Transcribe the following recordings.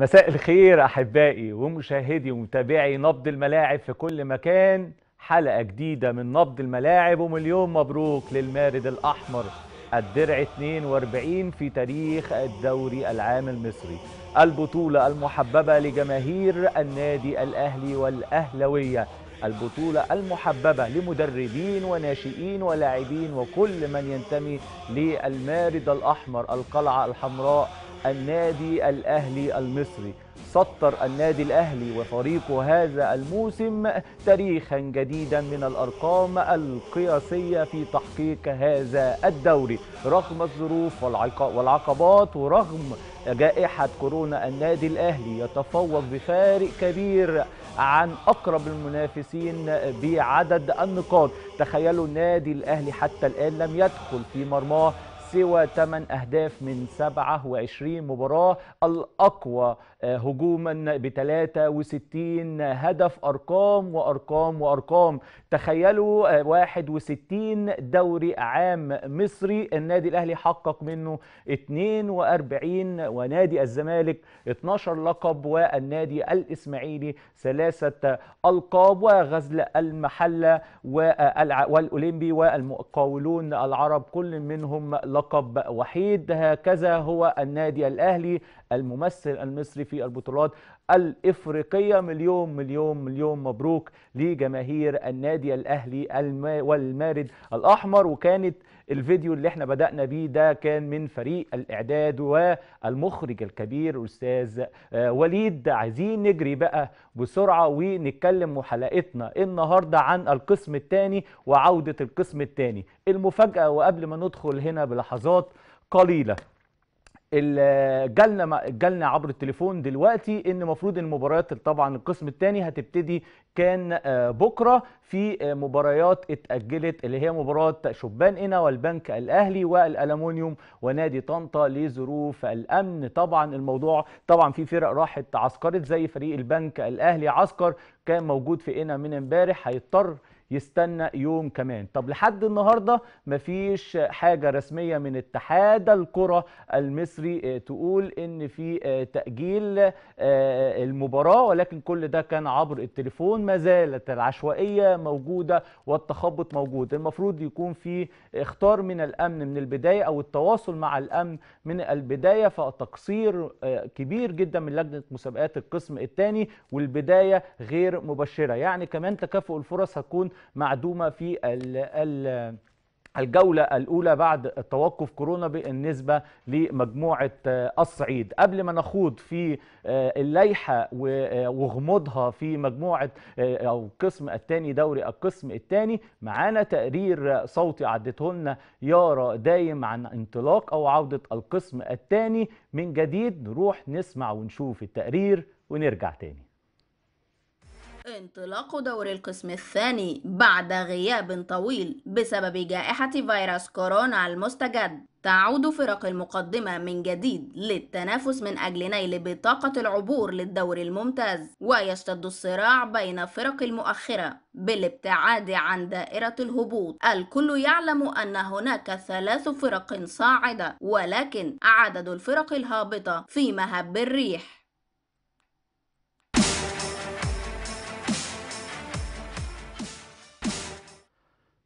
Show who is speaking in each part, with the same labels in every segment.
Speaker 1: مساء الخير احبائي ومشاهدي ومتابعي نبض الملاعب في كل مكان حلقه جديده من نبض الملاعب ومليون مبروك للمارد الاحمر الدرع 42 في تاريخ الدوري العام المصري البطوله المحببه لجماهير النادي الاهلي والاهلويه البطولة المحببة لمدربين وناشئين ولاعبين وكل من ينتمي للمارد الأحمر القلعة الحمراء النادي الأهلي المصري سطر النادي الأهلي وفريقه هذا الموسم تاريخا جديدا من الأرقام القياسية في تحقيق هذا الدوري رغم الظروف والعقبات ورغم جائحة كورونا النادي الأهلي يتفوق بفارق كبير عن أقرب المنافسين بعدد النقاط تخيلوا النادي الأهلي حتى الآن لم يدخل في مرماه سوى 8 أهداف من 27 مباراة الأقوى آه، هجوما ب 63 هدف أرقام وأرقام وأرقام تخيلوا 61 آه، دوري عام مصري النادي الأهلي حقق منه 42 ونادي الزمالك 12 لقب والنادي الإسماعيلي ثلاثة ألقاب وغزل المحلة آه، والأولمبي والمقاولون العرب كل منهم لقب لقب وحيد هكذا هو النادي الأهلي الممثل المصري في البطولات الإفريقية مليون مليون مليون مبروك لجماهير النادي الأهلي والمارد الأحمر وكانت الفيديو اللي احنا بدأنا بيه ده كان من فريق الإعداد والمخرج الكبير أستاذ آه، وليد عايزين نجري بقى بسرعة ونتكلم وحلقتنا النهاردة عن القسم الثاني وعودة القسم الثاني المفاجأة وقبل ما ندخل هنا بلحظات قليلة جالنا جالنا عبر التليفون دلوقتي ان المفروض المباريات طبعا القسم الثاني هتبتدي كان آه، بكره في آه، مباريات اتاجلت اللي هي مباراه شبان قنا والبنك الاهلي والالومنيوم ونادي طنطا لظروف الامن طبعا الموضوع طبعا في فرق راحت عسكرت زي فريق البنك الاهلي عسكر كان موجود في قنا من امبارح هيضطر يستنى يوم كمان طب لحد النهارده مفيش حاجه رسميه من اتحاد الكره المصري آه، تقول ان في آه، تاجيل آه، المباراه ولكن كل ده كان عبر التليفون ما زالت العشوائيه موجوده والتخبط موجود المفروض يكون في اختار من الامن من البدايه او التواصل مع الامن من البدايه فتقصير كبير جدا من لجنه مسابقات القسم الثاني والبدايه غير مبشره يعني كمان تكافؤ الفرص هتكون معدومه في ال الجولة الأولى بعد التوقف كورونا بالنسبة لمجموعة آه، الصعيد قبل ما نخوض في آه، اللائحة آه، وغموضها في مجموعة أو القسم الثاني دوري القسم الثاني معانا تقرير صوتي عدته لنا يارا دايم عن انطلاق أو عودة القسم الثاني من جديد نروح نسمع ونشوف التقرير ونرجع تاني
Speaker 2: انطلاق دور القسم الثاني بعد غياب طويل بسبب جائحة فيروس كورونا المستجد تعود فرق المقدمة من جديد للتنافس من أجل نيل بطاقة العبور للدور الممتاز ويشتد الصراع بين فرق المؤخرة بالابتعاد عن دائرة الهبوط الكل يعلم أن هناك ثلاث فرق صاعدة ولكن عدد الفرق الهابطة في مهب الريح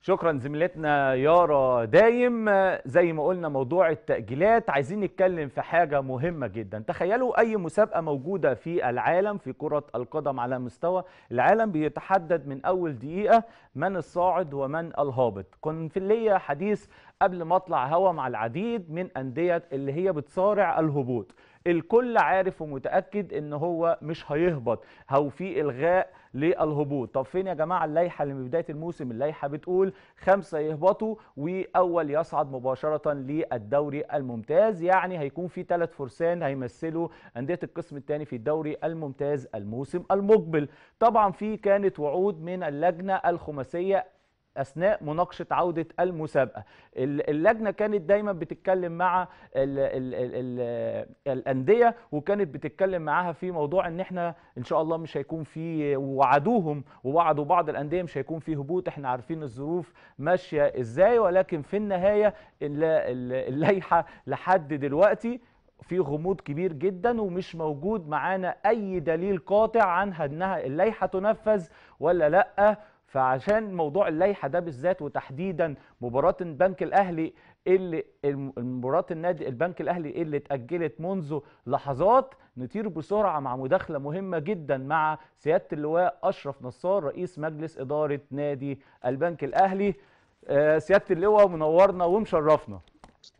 Speaker 1: شكرا زميلتنا يارا دايم زي ما قلنا موضوع التأجيلات عايزين نتكلم في حاجة مهمة جدا تخيلوا أي مسابقة موجودة في العالم في كرة القدم على مستوى العالم بيتحدد من أول دقيقة من الصاعد ومن الهابط كان في اللي حديث قبل ما اطلع هوا مع العديد من أندية اللي هي بتصارع الهبوط الكل عارف ومتاكد ان هو مش هيهبط او في الغاء للهبوط طب فين يا جماعه اللائحه اللي من بدايه الموسم اللائحه بتقول خمسه يهبطوا واول يصعد مباشره للدوري الممتاز يعني هيكون في ثلاث فرسان هيمثلوا انديه القسم الثاني في الدوري الممتاز الموسم المقبل طبعا في كانت وعود من اللجنه الخماسيه اثناء مناقشه عوده المسابقه اللجنه كانت دايما بتتكلم مع الـ الـ الـ الانديه وكانت بتتكلم معاها في موضوع ان احنا ان شاء الله مش هيكون في وعدوهم ووعدوا بعض الانديه مش هيكون في هبوط احنا عارفين الظروف ماشيه ازاي ولكن في النهايه اللائحه لحد دلوقتي في غموض كبير جدا ومش موجود معانا اي دليل قاطع عنها انها اللائحه تنفذ ولا لا فعشان موضوع اللائحه ده بالذات وتحديدا مباراه البنك الاهلي اللي مباراه النادي البنك الاهلي اللي اتاجلت منذ لحظات نطير بسرعه مع مداخله مهمه جدا مع سياده اللواء اشرف نصار رئيس مجلس اداره نادي البنك الاهلي آه، سياده اللواء منورنا ومشرفنا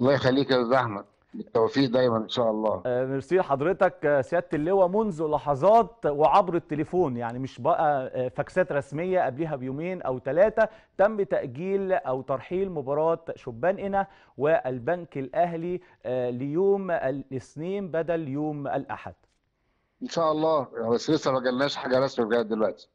Speaker 1: الله يخليك يا استاذ احمد بالتوفيق دايما ان شاء الله آه، ميرسي لحضرتك آه، سياده اللواء منذ لحظات وعبر التليفون يعني مش بقى آه، فاكسات رسميه قبلها بيومين او ثلاثه تم تاجيل او ترحيل مباراه شبان انا والبنك الاهلي ليوم الاثنين بدل يوم الاحد ان شاء الله بس لسه ما جالناش حاجه رسميه لغايه دلوقتي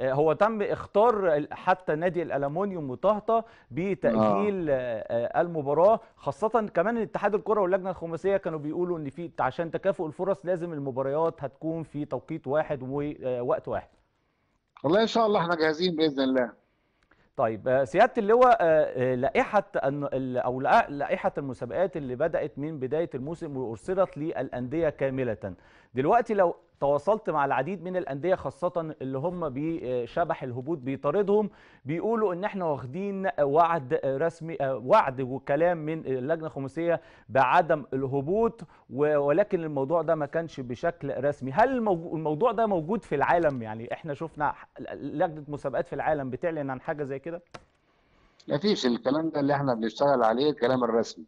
Speaker 1: آه، هو تم اختار حتى نادي الالومنيوم وطهطا بتاجيل آه. آه. المباراه خاصه كمان اتحاد الكره واللجنه الخماسيه كانوا بيقولوا ان في عشان تكافؤ الفرص لازم المباريات هتكون في توقيت واحد ووقت آه، واحد والله ان شاء الله احنا جاهزين باذن الله طيب سياده اللواء لائحه او لائحه المسابقات اللي بدات من بدايه الموسم وارسلت للانديه كامله دلوقتي لو تواصلت مع العديد من الانديه خاصه اللي هم بشبح الهبوط بيطاردهم بيقولوا ان احنا واخدين وعد رسمي وعد وكلام من اللجنه الخمسية بعدم الهبوط ولكن الموضوع ده ما كانش بشكل رسمي هل الموضوع ده موجود في العالم يعني احنا شفنا لجنه مسابقات في العالم بتعلن عن حاجه زي كده لا فيش الكلام ده اللي احنا بنشتغل عليه الكلام الرسمي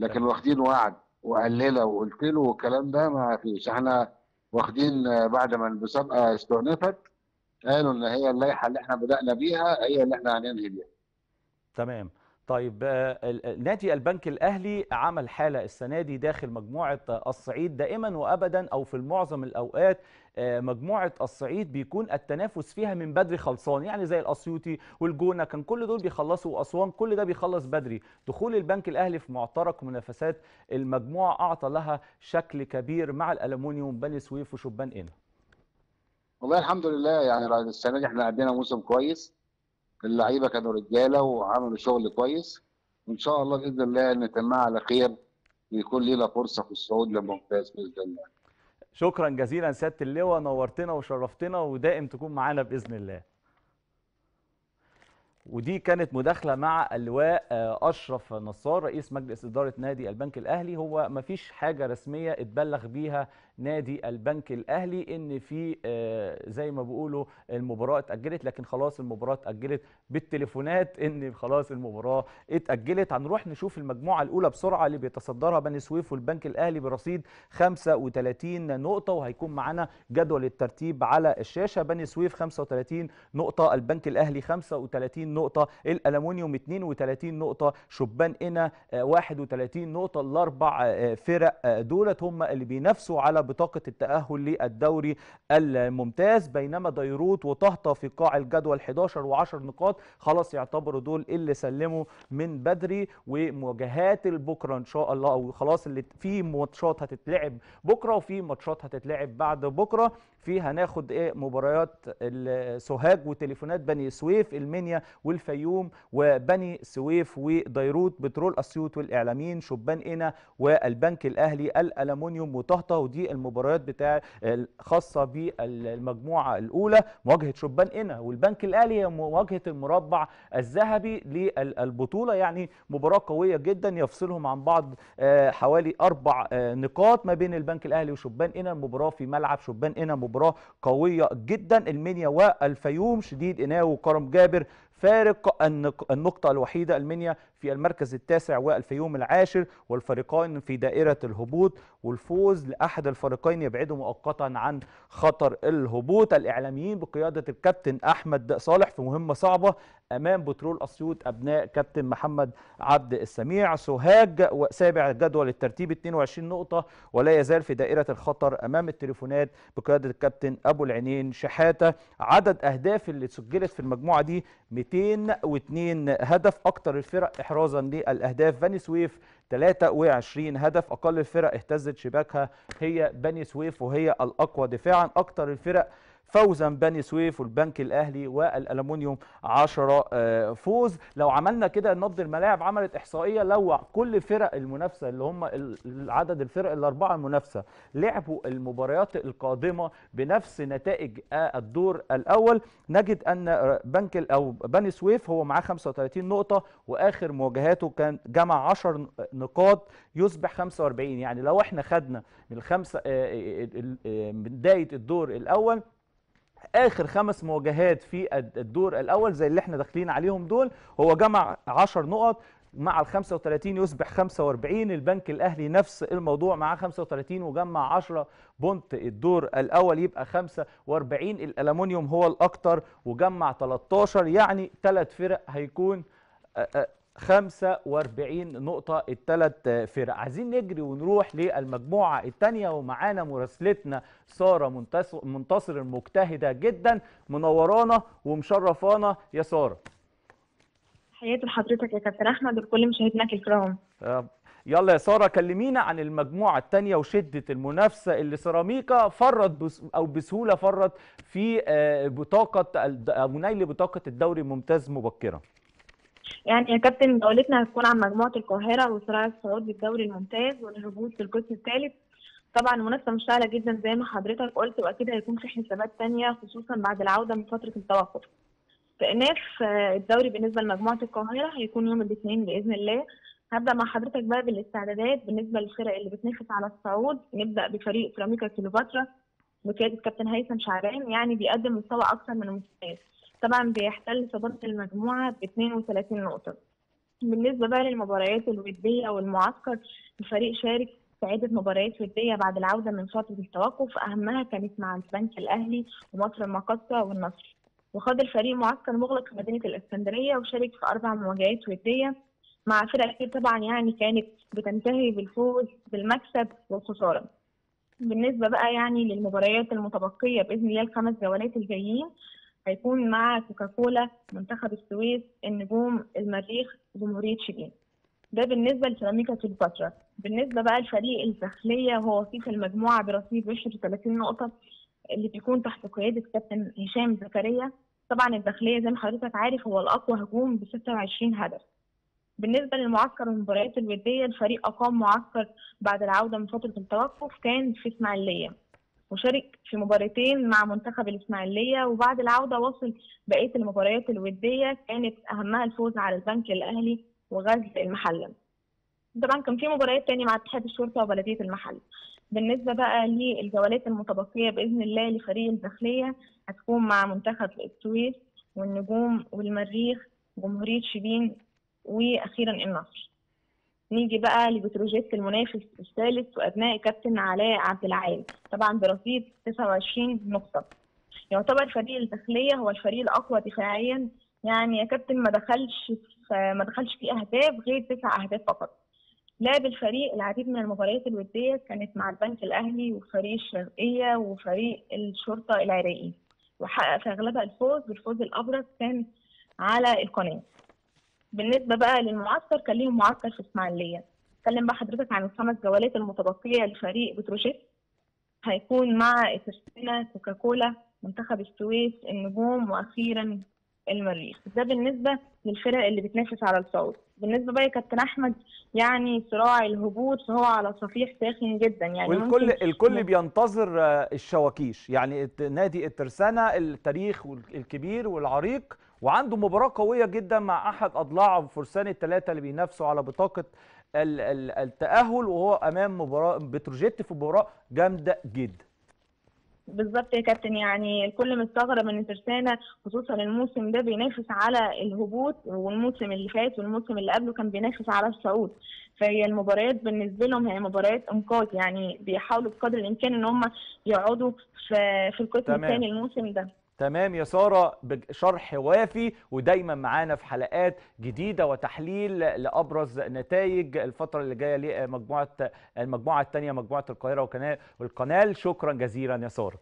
Speaker 1: لكن واخدين وعد وقلله وقلت له والكلام ده ما فيش احنا واخدين آه، بعد ما المسابقه آه، استهنفت قالوا ان هي اللائحه اللي احنا بدانا بيها هي اللي احنا هننهي بيها. تمام طيب آه، نادي البنك الاهلي عمل حاله السنه دي داخل مجموعه الصعيد دائما وابدا او في معظم الاوقات آه، مجموعه الصعيد بيكون التنافس فيها من بدري خلصان يعني زي الاسيوطي والجونه كان كل دول بيخلصوا واسوان كل ده بيخلص بدري دخول البنك الاهلي في معترك منافسات المجموعه اعطى لها شكل كبير مع الالومنيوم بني سويف وشبان ان والله الحمد لله يعني السنه دي احنا عدينا موسم كويس اللعيبه كانوا رجاله وعملوا شغل كويس وان شاء الله باذن الله نتمها على خير ويكون لينا فرصه في الصعود لممتاز باذن الله شكرا جزيلا سياده اللواء نورتنا وشرفتنا ودائم تكون معانا باذن الله ودي كانت مداخله مع اللواء آه، اشرف نصار رئيس مجلس اداره نادي البنك الاهلي هو مفيش حاجه رسميه اتبلغ بيها نادي البنك الاهلي ان في آه، زي ما بيقولوا المباراه اتاجلت لكن خلاص المباراه اتاجلت بالتليفونات ان خلاص المباراه اتاجلت هنروح نشوف المجموعه الاولى بسرعه اللي بيتصدرها بني سويف والبنك الاهلي برصيد 35 نقطه وهيكون معانا جدول الترتيب على الشاشه بني سويف 35 نقطه البنك الاهلي 35 نقطه الالومنيوم 32 نقطه شبان قنا 31 آه، نقطه الاربع آه، فرق دولت هم اللي بينافسوا على بطاقة التأهل للدوري الممتاز بينما ديروت وطهطة في قاع الجدول 11 و10 نقاط خلاص يعتبروا دول اللي سلموا من بدري ومواجهات البكرة إن شاء الله أو خلاص اللي في ماتشات هتتلعب بكرة وفي ماتشات هتتلعب بعد بكرة فيه هناخد ايه مباريات سوهاج وتليفونات بني سويف المنيا والفيوم وبني سويف وديروت بترول اسيوط والاعلاميين شبان قنا والبنك الاهلي الالومنيوم وطهطه ودي المباريات بتاع الخاصه بالمجموعه الاولى مواجهه شبان قنا والبنك الاهلي هي مواجهه المربع الذهبي للبطوله يعني مباراه قويه جدا يفصلهم عن بعض آه، حوالي اربع آه، نقاط ما بين البنك الاهلي وشبان قنا المباراه في ملعب شبان قنا مباراه قويه جدا المنيا والفيوم شديد اناو وكرم جابر فارق النقطه الوحيده المنيا في المركز التاسع والفيوم العاشر والفريقان في دائرة الهبوط والفوز لأحد الفريقين يبعده مؤقتا عن خطر الهبوط الإعلاميين بقيادة الكابتن أحمد صالح في مهمة صعبة أمام بترول أسيوط أبناء كابتن محمد عبد السميع سوهاج وسابع جدول الترتيب 22 نقطة ولا يزال في دائرة الخطر أمام التليفونات بقيادة الكابتن أبو العينين شحاتة عدد أهداف اللي سجلت في المجموعة دي 202 هدف أكتر الفرق احرازا للاهداف بني سويف 23 هدف اقل الفرق اهتزت شباكها هي بني سويف وهي الاقوى دفاعا اكثر الفرق فوزا بني سويف والبنك الاهلي والالومنيوم 10 آه، فوز لو عملنا كده نبض الملاعب عملت احصائيه لو كل فرق المنافسه اللي هم عدد الفرق الاربعه المنافسه لعبوا المباريات القادمه بنفس نتائج آه، الدور الاول نجد ان آه، بنك او بني سويف هو معاه 35 نقطه واخر مواجهاته كان جمع 10 نقاط يصبح 45 يعني لو احنا خدنا من الخمسه بدايه الدور الاول اخر خمس مواجهات في الدور الاول زي اللي احنا داخلين عليهم دول هو جمع 10 نقط مع ال 35 يصبح 45 البنك الاهلي نفس الموضوع معاه 35 وجمع 10 بونت الدور الاول يبقى 45 الالومنيوم هو الاكتر وجمع 13 يعني ثلاث فرق هيكون 45 نقطة الثلاث فرق عايزين نجري ونروح للمجموعة الثانية ومعانا مراسلتنا سارة منتصر المجتهدة جدا منورانا ومشرفانا يا سارة
Speaker 2: حياتي لحضرتك يا كابتن احمد ولكل مشاهدينك الكرام
Speaker 1: آه، يلا يا ساره كلمينا عن المجموعه الثانيه وشده المنافسه اللي سيراميكا فرط بس او بسهوله فرط في آه، بطاقه او نيل بطاقه الدوري الممتاز مبكرا
Speaker 2: يعني يا كابتن جولتنا هتكون عن مجموعه القاهره وصراع الصعود للدوري الممتاز والهبوط في القسم الثالث طبعا منافسه مشتعله جدا زي ما حضرتك قلت واكيد هيكون في حسابات ثانيه خصوصا بعد العوده من فتره التوقف فإناف آه، الدوري بالنسبه لمجموعه القاهره هيكون يوم الاثنين باذن الله هبدا مع حضرتك بقى بالاستعدادات بالنسبه للفرق اللي بتنافس على الصعود نبدا بفريق سيراميكا كليوباترا بقياده كابتن هيثم شعبان يعني بيقدم مستوى اكثر من المستوى طبعا بيحتل صدارة المجموعة ب 32 نقطة بالنسبة بقى للمباريات الودية والمعسكر الفريق شارك في عدة مباريات ودية بعد العودة من فترة التوقف أهمها كانت مع البنك الأهلي ومصر المقاصة والنصر وخاض الفريق معسكر مغلق في مدينة الإسكندرية وشارك في أربع مواجهات ودية مع فرق كتير طبعا يعني كانت بتنتهي بالفوز بالمكسب والخسارة بالنسبة بقى يعني للمباريات المتبقية بإذن الله الخمس جولات الجايين هيكون مع كوكاكولا منتخب السويس النجوم المريخ جمهورية شيبين ده بالنسبة لسيراميكا كليوباترا بالنسبة بقى لفريق الداخلية هو في المجموعة برصيد بشر 30 نقطة اللي بيكون تحت قيادة كابتن هشام زكريا طبعا الداخلية زي ما حضرتك عارف هو الأقوى هجوم ب 26 هدف بالنسبة للمعسكر المباريات الودية الفريق أقام معسكر بعد العودة من فترة التوقف كان في إسماعيلية وشارك في مباراتين مع منتخب الإسماعيلية وبعد العودة وصل بقية المباريات الودية كانت أهمها الفوز على البنك الأهلي وغزل المحلة طبعا كان في مباريات تانية مع اتحاد الشرطة وبلدية المحل بالنسبة بقى للجولات المتبقية بإذن الله لفريق الداخلية هتكون مع منتخب السويس والنجوم والمريخ جمهورية شبين وأخيرا النصر نيجي بقى لبتروجيت المنافس الثالث وابناء كابتن علاء عبد العال طبعا برصيد 29 نقطه يعتبر فريق الداخليه هو الفريق الاقوى دفاعيا يعني يا كابتن ما دخلش ما دخلش فيه اهداف غير تسع اهداف فقط لعب الفريق العديد من المباريات الوديه كانت مع البنك الاهلي وفريق الشرقيه وفريق الشرطه العراقي وحقق في اغلبها الفوز والفوز الابرز كان على القناه بالنسبه بقى للمعسكر كان ليهم معسكر في اسماعيليه اتكلم بقى حضرتك عن الخمس جولات المتبقيه لفريق بتروشيت هيكون مع كريستينا كوكاكولا منتخب السويس النجوم واخيرا المريخ ده بالنسبه للفرق اللي بتنافس على الصعود بالنسبه بقى كابتن احمد يعني صراع الهبوط فهو على صفيح ساخن جدا يعني والكل الكل
Speaker 1: بينتظر آه، الشواكيش يعني نادي الترسانه التاريخ الكبير والعريق وعنده مباراه قويه جدا مع احد اضلاع فرسان الثلاثه اللي بينافسوا على بطاقه التاهل وهو امام مباراه بتروجيت في مباراه جامده جدا
Speaker 2: بالظبط يا كابتن يعني الكل مستغرب ان ترسانه خصوصا الموسم ده بينافس على الهبوط والموسم اللي فات والموسم اللي قبله كان بينافس على الصعود فهي المباريات بالنسبه لهم هي مباريات انقاذ يعني بيحاولوا بقدر الامكان ان هم يقعدوا في, في القسم الثاني الموسم ده
Speaker 1: تمام يا ساره بشرح وافي ودايما معانا في حلقات جديده وتحليل لابرز نتائج الفتره اللي جايه لمجموعه المجموعه الثانيه مجموعه القاهره والقناه شكرا جزيلا يا ساره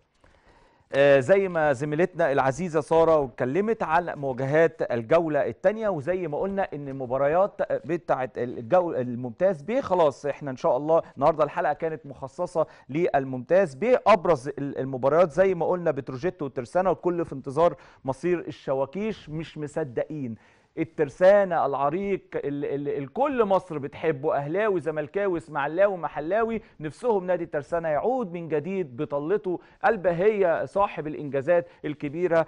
Speaker 1: آه، زي ما زميلتنا العزيزه ساره اتكلمت عن مواجهات الجوله الثانيه وزي ما قلنا ان المباريات بتاعه الجو الممتاز ب خلاص احنا ان شاء الله النهارده الحلقه كانت مخصصه للممتاز ب ابرز المباريات زي ما قلنا بتروجيت وترسانه وكل في انتظار مصير الشواكيش مش مصدقين الترسانه العريق الكل مصر بتحبه اهلاوي زملكاوي اسماعيلاوي محلاوي نفسهم نادي الترسانه يعود من جديد بطلته البهيه صاحب الانجازات الكبيره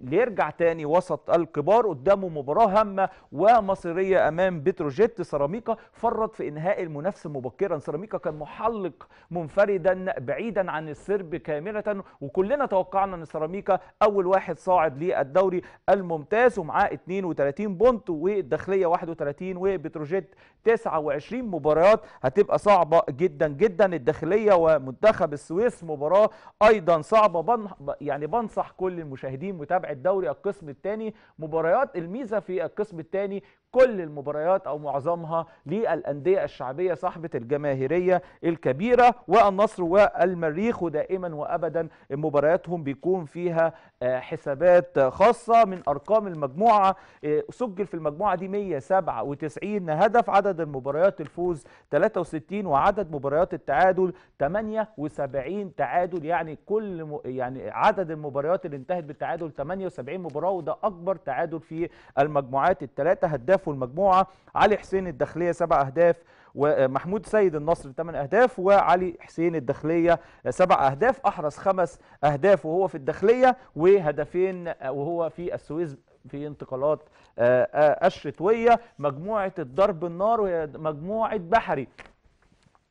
Speaker 1: ليرجع تاني وسط الكبار قدامه مباراه هامه ومصيريه امام بتروجيت سيراميكا فرط في انهاء المنافسه مبكرا سيراميكا كان محلق منفردا بعيدا عن السرب كامله وكلنا توقعنا ان سيراميكا اول واحد صاعد للدوري الممتاز ومعاه 32 30 بونت والداخليه 31 وبتروجيت 29 مباريات هتبقى صعبه جدا جدا الداخليه ومنتخب السويس مباراه ايضا صعبه بن... يعني بنصح كل المشاهدين متابعه دوري القسم الثاني مباريات الميزه في القسم الثاني كل المباريات او معظمها للانديه الشعبيه صاحبه الجماهيريه الكبيره والنصر والمريخ ودائما وابدا مبارياتهم بيكون فيها آه، حسابات خاصه من ارقام المجموعه آه، سجل في المجموعه دي 197 هدف عدد المباريات الفوز 63 وعدد مباريات التعادل 78 تعادل يعني كل م... يعني عدد المباريات اللي انتهت بالتعادل 78 مباراه وده اكبر تعادل في المجموعات الثلاثه هداف أهداف والمجموعة علي حسين الداخلية سبع أهداف ومحمود آه، سيد النصر 8 اهداف وعلي حسين الداخليه 7 اهداف احرز خمس اهداف وهو في الداخليه وهدفين آه، وهو في السويس في انتقالات آه، الشتويه مجموعه الضرب النار وهي مجموعه بحري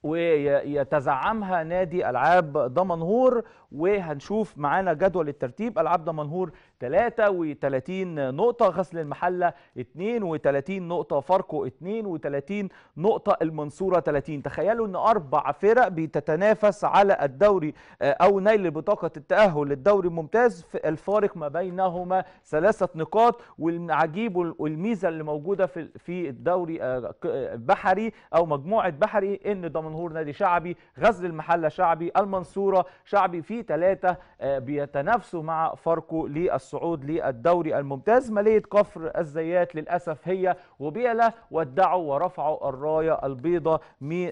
Speaker 1: ويتزعمها نادي العاب دمنهور وهنشوف معانا جدول الترتيب العاب دمنهور 33 نقطة غسل المحلة 32 نقطة فاركو 32 نقطة المنصورة 30 تخيلوا ان اربع فرق بتتنافس على الدوري آه، او نيل بطاقة التأهل للدوري الممتاز الفارق ما بينهما ثلاثة نقاط والعجيب والميزة اللي موجودة في في الدوري آه، آه، بحري او مجموعة بحري ان دمنهور نادي شعبي غزل المحلة شعبي المنصورة شعبي في ثلاثة بيتنافسوا مع فاركو للسلطة الصعود للدوري الممتاز مالية كفر الزيات للأسف هي وبيلا ودعوا ورفعوا الراية البيضاء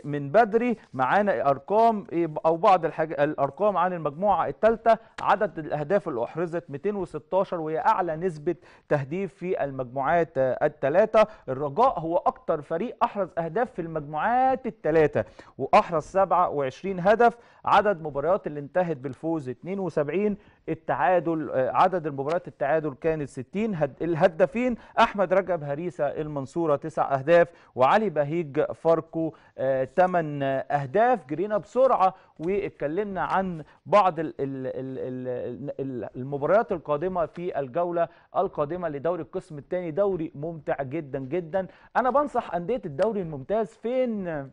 Speaker 1: من بدري معانا أرقام أو بعض الحاج... الأرقام عن المجموعة الثالثة عدد الأهداف اللي أحرزت 216 وهي أعلى نسبة تهديف في المجموعات الثلاثة الرجاء هو أكتر فريق أحرز أهداف في المجموعات الثلاثة وأحرز 27 هدف عدد مباريات اللي انتهت بالفوز 72 التعادل آه، عدد المباريات التعادل كانت 60 الهدافين احمد رجب هريسه المنصوره 9 اهداف وعلي بهيج فاركو 8 آه، اهداف جرينا بسرعه واتكلمنا عن بعض المباريات القادمه في الجوله القادمه لدوري القسم الثاني دوري ممتع جدا جدا انا بنصح انديه الدوري الممتاز فين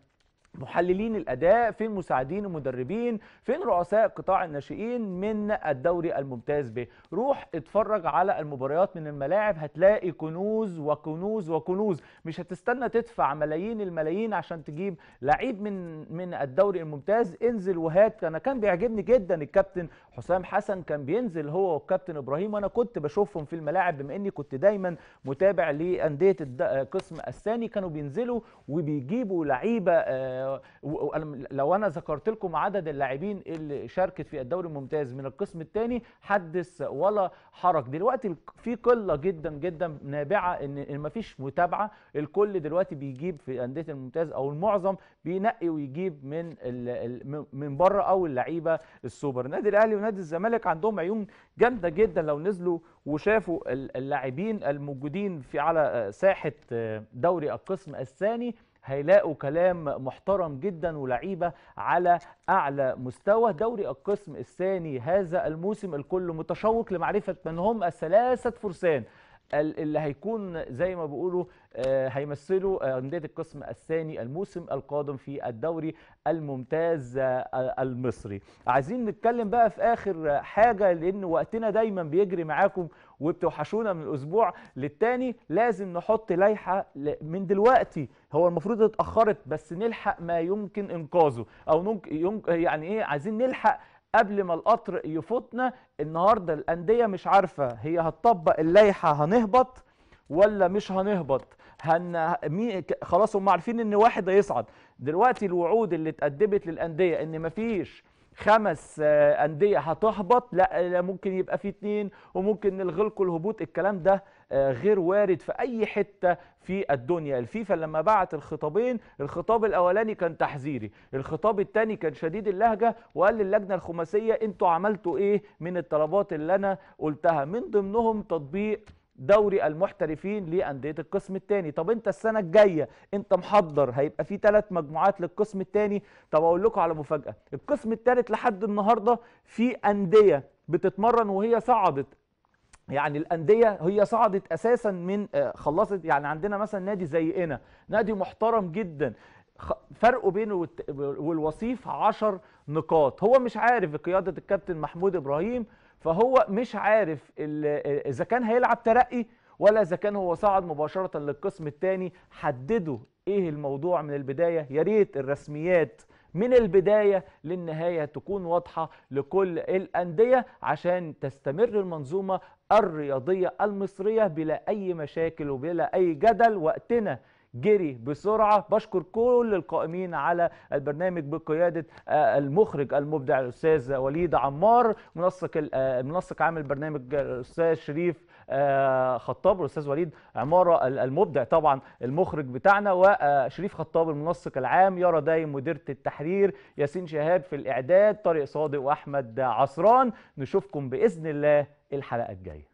Speaker 1: محللين الاداء فين مساعدين المدربين فين رؤساء قطاع الناشئين من الدوري الممتاز به روح اتفرج على المباريات من الملاعب هتلاقي كنوز وكنوز وكنوز مش هتستنى تدفع ملايين الملايين عشان تجيب لعيب من من الدوري الممتاز انزل وهات انا كان بيعجبني جدا الكابتن حسام حسن كان بينزل هو والكابتن ابراهيم وانا كنت بشوفهم في الملاعب بما اني كنت دايما متابع لانديه القسم الثاني كانوا بينزلوا وبيجيبوا لعيبه آه، لو انا ذكرت لكم عدد اللاعبين اللي شاركت في الدوري الممتاز من القسم الثاني حدث ولا حرج دلوقتي في قله جدا جدا نابعه ان ما فيش متابعه الكل دلوقتي بيجيب في انديه الممتاز او المعظم بينقي ويجيب من من بره او اللعيبه السوبر النادي الاهلي ونادي الزمالك عندهم عيون جامده جدا لو نزلوا وشافوا اللاعبين الموجودين في على آه، ساحه آه، دوري القسم الثاني هيلاقوا كلام محترم جدا ولعيبه على اعلى مستوى دوري القسم الثاني هذا الموسم الكل متشوق لمعرفه من هم الثلاثه فرسان اللي هيكون زي ما بيقولوا آه، هيمثلوا آه، أندية القسم الثاني الموسم القادم في الدوري الممتاز آه، المصري عايزين نتكلم بقى في آخر حاجة لأن وقتنا دايما بيجري معاكم وبتوحشونا من الاسبوع للتاني لازم نحط لائحه من دلوقتي هو المفروض اتاخرت بس نلحق ما يمكن انقاذه او يعني ايه عايزين نلحق قبل ما القطر يفوتنا النهارده الانديه مش عارفه هي هتطبق اللائحه هنهبط ولا مش هنهبط هن مي... خلاص هم عارفين ان واحد هيصعد دلوقتي الوعود اللي اتقدمت للانديه ان مفيش خمس آه، انديه هتهبط لا ممكن يبقى في اتنين وممكن نلغي لكم الهبوط الكلام ده آه، غير وارد في أي حتة في الدنيا الفيفا لما بعت الخطابين الخطاب الأولاني كان تحذيري الخطاب الثاني كان شديد اللهجة وقال للجنة الخماسية انتوا عملتوا ايه من الطلبات اللي أنا قلتها من ضمنهم تطبيق دوري المحترفين لانديه القسم الثاني طب انت السنه الجايه انت محضر هيبقى في ثلاث مجموعات للقسم الثاني طب اقول لكم على مفاجاه القسم الثالث لحد النهارده في انديه بتتمرن وهي صعدت يعني الانديه هي صعدت اساسا من آه، خلصت يعني عندنا مثلا نادي زي انا نادي محترم جدا فرقه بينه والوصيف 10 نقاط هو مش عارف بقياده الكابتن محمود ابراهيم فهو مش عارف آه، اذا كان هيلعب ترقي ولا اذا كان هو صعد مباشره للقسم الثاني حددوا ايه الموضوع من البدايه يا ريت الرسميات من البداية للنهاية تكون واضحة لكل الأندية عشان تستمر المنظومة الرياضية المصرية بلا أي مشاكل وبلا أي جدل وقتنا جري بسرعة بشكر كل القائمين على البرنامج بقيادة آه، المخرج المبدع الأستاذ وليد عمار منسق آه، منسق عام البرنامج آه، الأستاذ شريف آه، خطاب الاستاذ وليد عماره المبدع طبعا المخرج بتاعنا وشريف خطاب المنسق العام يارا دايم مديره التحرير ياسين شهاب في الاعداد طارق صادق واحمد عصران نشوفكم باذن الله الحلقه الجايه